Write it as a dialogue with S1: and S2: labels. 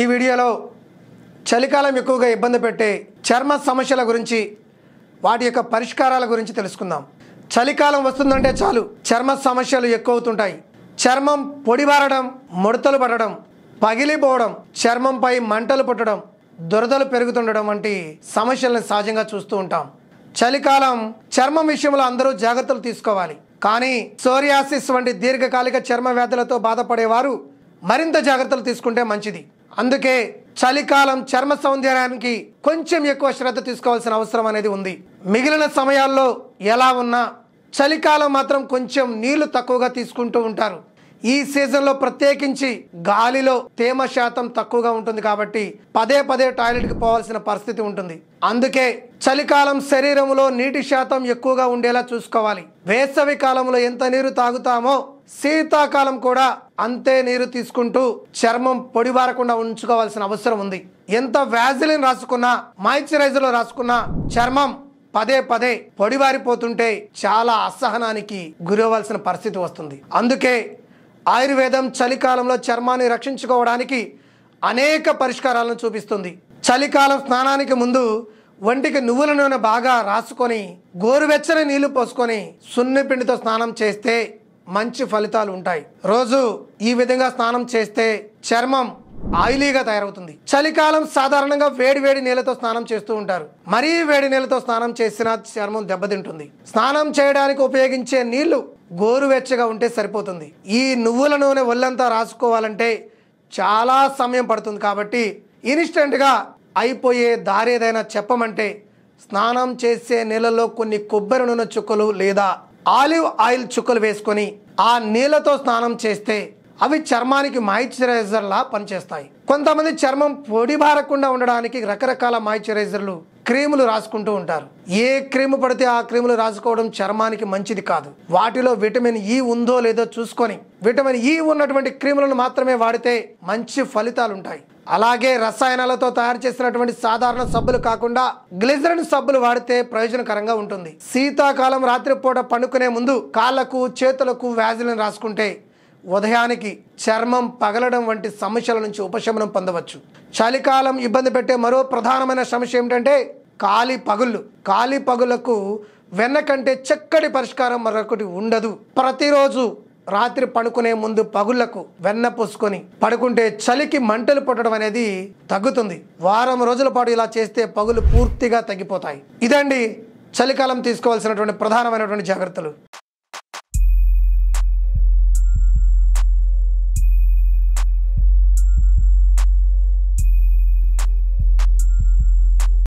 S1: ఈ వీడియోలో చలికాలం ఎక్కువగా ఇబ్బంది పెట్టే చర్మ సమస్యల గురించి వాటి యొక్క పరిష్కారాల గురించి తెలుసుకుందాం చలికాలం వస్తుందంటే చాలు చర్మ సమస్యలు ఎక్కువవుతుంటాయి చర్మం పొడిబారడం ముడతలు పడడం పగిలిపోవడం చర్మంపై మంటలు పుట్టడం దురదలు పెరుగుతుండడం వంటి సమస్యలను సహజంగా చూస్తూ ఉంటాం చలికాలం చర్మం విషయంలో అందరూ జాగ్రత్తలు తీసుకోవాలి కానీ సోరియాసిస్ వంటి దీర్ఘకాలిక చర్మ వ్యాధులతో బాధపడేవారు మరింత జాగ్రత్తలు తీసుకుంటే మంచిది అందుకే చలికాలం చర్మ సౌందర్యానికి కొంచెం ఎక్కువ శ్రద్ధ తీసుకోవాల్సిన అవసరం అనేది ఉంది మిగిలిన సమయాల్లో ఎలా ఉన్నా చలికాలం మాత్రం కొంచెం నీళ్లు తక్కువగా తీసుకుంటూ ఉంటారు ఈ సీజన్లో ప్రత్యేకించి గాలిలో తేమ శాతం తక్కువగా ఉంటుంది కాబట్టి పదే పదే టాయిలెట్కి పోవాల్సిన పరిస్థితి ఉంటుంది అందుకే చలికాలం శరీరంలో నీటి శాతం ఎక్కువగా ఉండేలా చూసుకోవాలి వేసవి కాలంలో ఎంత నీరు తాగుతామో శీతాకాలం కూడా అంతే నీరు తీసుకుంటూ చర్మం పొడిబారకుండా ఉంచుకోవాల్సిన అవసరం ఉంది ఎంత వ్యాజిలిన్ రాసుకున్నా లో రాసుకున్నా చర్మం పదే పదే పొడివారిపోతుంటే చాలా అసహనానికి గురవలసిన పరిస్థితి వస్తుంది అందుకే ఆయుర్వేదం చలికాలంలో చర్మాన్ని రక్షించుకోవడానికి అనేక పరిష్కారాలను చూపిస్తుంది చలికాలం స్నానానికి ముందు ఒంటికి నువ్వుల నూనె బాగా రాసుకొని గోరువెచ్చని నీళ్లు పోసుకొని సున్నిపిండితో స్నానం చేస్తే మంచి ఫలితాలు ఉంటాయి రోజు ఈ విధంగా స్నానం చేస్తే చర్మం ఆయిలీగా తయారవుతుంది చలికాలం సాధారణంగా వేడి వేడి నీళ్ళతో స్నానం చేస్తూ ఉంటారు మరీ వేడి నీళ్ళతో స్నానం చేసిన చర్మం దెబ్బతింటుంది స్నానం చేయడానికి ఉపయోగించే నీళ్లు గోరువెచ్చగా ఉంటే సరిపోతుంది ఈ నువ్వుల నూనె ఒళ్ళంతా రాసుకోవాలంటే చాలా సమయం పడుతుంది కాబట్టి ఇన్స్టెంట్గా అయిపోయే దారి ఏదైనా చెప్పమంటే స్నానం చేసే నీళ్ళలో కొన్ని కొబ్బరి నూనె చుక్కలు లేదా ఆలివ్ ఆయిల్ చుక్కలు వేసుకొని ఆ నీళ్ళతో స్నానం చేస్తే అవి చర్మానికి మాయిశ్చరైజర్లా పనిచేస్తాయి కొంతమంది చర్మం పొడి బారకుండా ఉండడానికి రకరకాల మాయిశ్చరైజర్లు క్రీములు రాసుకుంటూ ఉంటారు ఏ క్రీము పడితే ఆ క్రీములు రాసుకోవడం చర్మానికి మంచిది కాదు వాటిలో విటమిన్ ఈ e ఉందో లేదో చూసుకొని విటమిన్ ఈ e ఉన్నటువంటి క్రీములను మాత్రమే వాడితే మంచి ఫలితాలు ఉంటాయి అలాగే రసాయనాలతో తయారు చేసినటువంటి సాధారణ సబ్బులు కాకుండా గ్లిజరిన్ సబ్బులు వాడితే ప్రయోజనకరంగా ఉంటుంది శీతాకాలం రాత్రిపూట పండుకునే ముందు కాళ్లకు చేతులకు వ్యాధులను రాసుకుంటే ఉదయానికి చర్మం పగలడం వంటి సమస్యల నుంచి ఉపశమనం పొందవచ్చు చలికాలం ఇబ్బంది పెట్టే మరో ప్రధానమైన సమస్య ఏమిటంటే కాలి పగుళ్ళు కాలి పగులకు వెన్న కంటే చక్కటి పరిష్కారం మరొకటి ఉండదు ప్రతిరోజు రాత్రి పడుకునే ముందు పగుళ్లకు వెన్న పూసుకొని పడుకుంటే చలికి మంటలు పుట్టడం అనేది తగ్గుతుంది వారం రోజుల పాటు ఇలా చేస్తే పగులు పూర్తిగా తగ్గిపోతాయి ఇదండి చలికాలం తీసుకోవాల్సినటువంటి ప్రధానమైనటువంటి జాగ్రత్తలు